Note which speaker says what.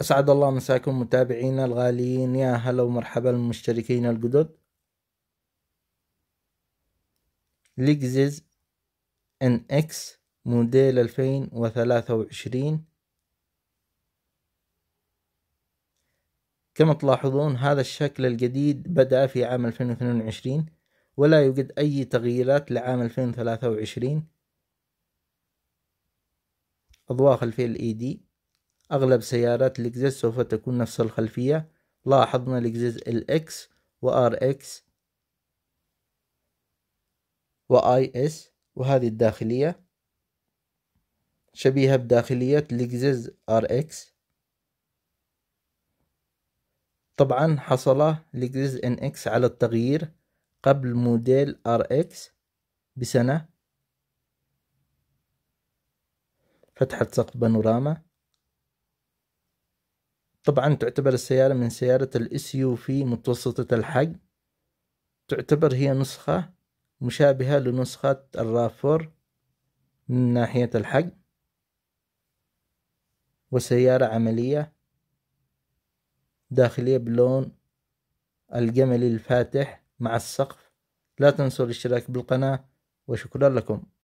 Speaker 1: أسعد الله مساكم متابعينا الغاليين يا هلا ومرحبا المشتركين الجدد ليكزيز ان اكس موديل 2023 كما تلاحظون هذا الشكل الجديد بدأ في عام 2022 ولا يوجد أي تغييرات لعام 2023 أضواء خلفية ال دي e أغلب سيارات الإكزيز سوف تكون نفس الخلفية لاحظنا الإكزيز LX و RX و IS وهذه الداخلية شبيهة بداخلية الإكزيز RX طبعا حصل الإكزيز NX على التغيير قبل موديل RX بسنة فتحت سقف بانوراما طبعا تعتبر السيارة من سيارة الاس يو في متوسطة الحجم تعتبر هي نسخة مشابهة لنسخة الرافور من ناحية الحجم وسيارة عملية داخلية بلون الجملي الفاتح مع السقف لا تنسوا الاشتراك بالقناة وشكرا لكم